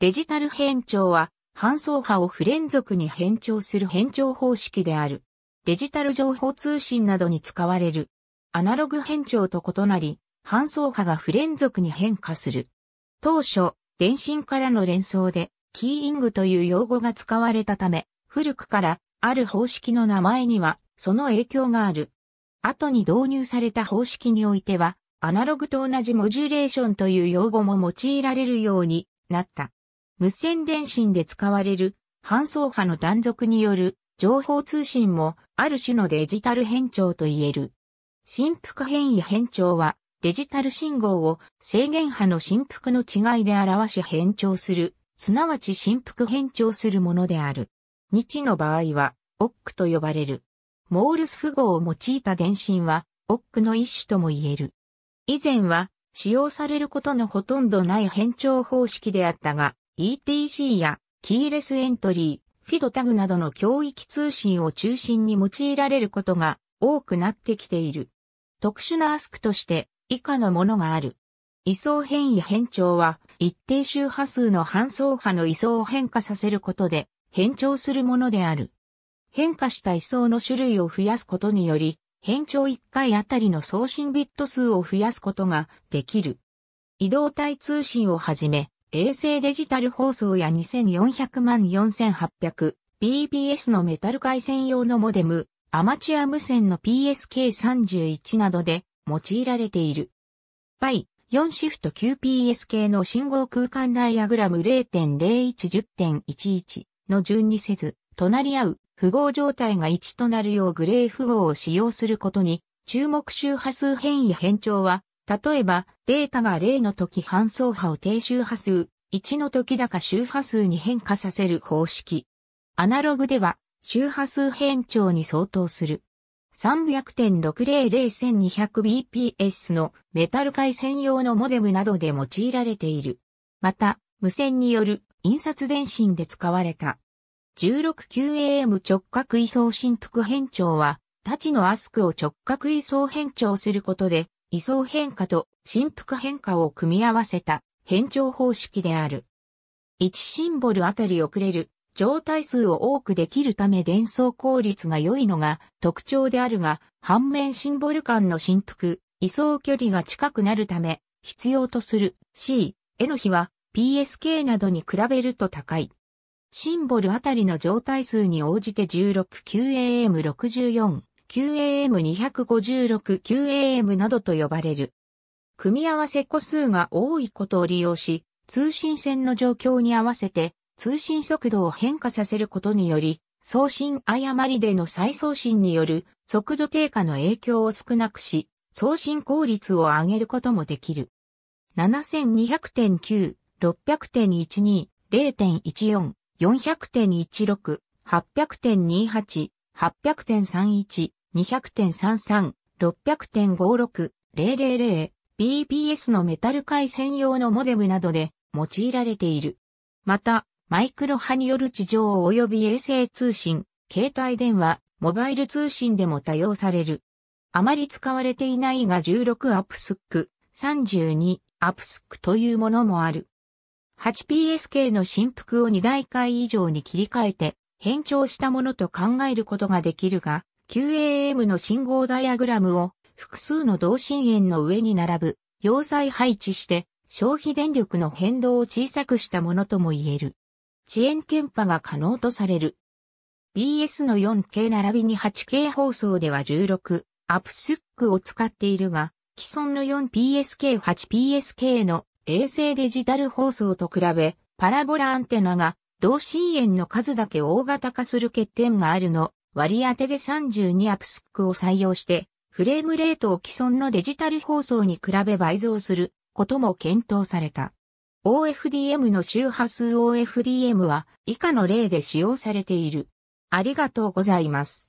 デジタル変調は、半層波を不連続に変調する変調方式である。デジタル情報通信などに使われる。アナログ変調と異なり、半層波が不連続に変化する。当初、電信からの連想で、キーイングという用語が使われたため、古くからある方式の名前には、その影響がある。後に導入された方式においては、アナログと同じモジュレーションという用語も用いられるようになった。無線電信で使われる、搬送波の断続による情報通信もある種のデジタル変調と言える。振幅変異変調はデジタル信号を制限波の振幅の違いで表し変調する、すなわち振幅変調するものである。日の場合はオックと呼ばれる。モールス符号を用いた電信はオックの一種とも言える。以前は使用されることのほとんどない変調方式であったが、ETC やキーレスエントリー、フィドタグなどの教育通信を中心に用いられることが多くなってきている。特殊なアスクとして以下のものがある。位相変異変調は一定周波数の半相波の位相を変化させることで変調するものである。変化した位相の種類を増やすことにより、変調1回あたりの送信ビット数を増やすことができる。移動体通信をはじめ、衛星デジタル放送や2400万 4800BBS のメタル回線用のモデム、アマチュア無線の PSK31 などで用いられている。π 4シフト QPS 系の信号空間ダイアグラム0.0110.11の順にせず、隣り合う符号状態が1となるようグレー符号を使用することに、注目周波数変異変調は例えば、データが0の時半相波を低周波数、1の時高周波数に変化させる方式。アナログでは、周波数変調に相当する。300.6001200bps のメタル回線用のモデムなどで用いられている。また、無線による印刷電信で使われた。1 6 q a m 直角位相振幅変調は、タチのアスクを直角位相変調することで、位相変化と振幅変化を組み合わせた変調方式である。1シンボルあたり遅れる状態数を多くできるため伝送効率が良いのが特徴であるが、反面シンボル間の振幅、位相距離が近くなるため、必要とする C、絵の比は PSK などに比べると高い。シンボルあたりの状態数に応じて 16QAM64 QAM256、QAM などと呼ばれる。組み合わせ個数が多いことを利用し、通信線の状況に合わせて通信速度を変化させることにより、送信誤りでの再送信による速度低下の影響を少なくし、送信効率を上げることもできる。7200.9、600.12、0.14、400.16、800.28、800.31、200.33、600.56、000、b b s のメタル回専用のモデムなどで用いられている。また、マイクロ波による地上及び衛星通信、携帯電話、モバイル通信でも多用される。あまり使われていないが16アプスック、32アプスックというものもある。8PS k の振幅を2大回以上に切り替えて変調したものと考えることができるが、QAM の信号ダイアグラムを複数の同心円の上に並ぶ要塞配置して消費電力の変動を小さくしたものとも言える。遅延検波が可能とされる。BS の 4K 並びに 8K 放送では16、アプスックを使っているが、既存の 4PSK、8PSK の衛星デジタル放送と比べ、パラボラアンテナが同心円の数だけ大型化する欠点があるの割り当てで32アプスックを採用して、フレームレートを既存のデジタル放送に比べ倍増することも検討された。OFDM の周波数 OFDM は以下の例で使用されている。ありがとうございます。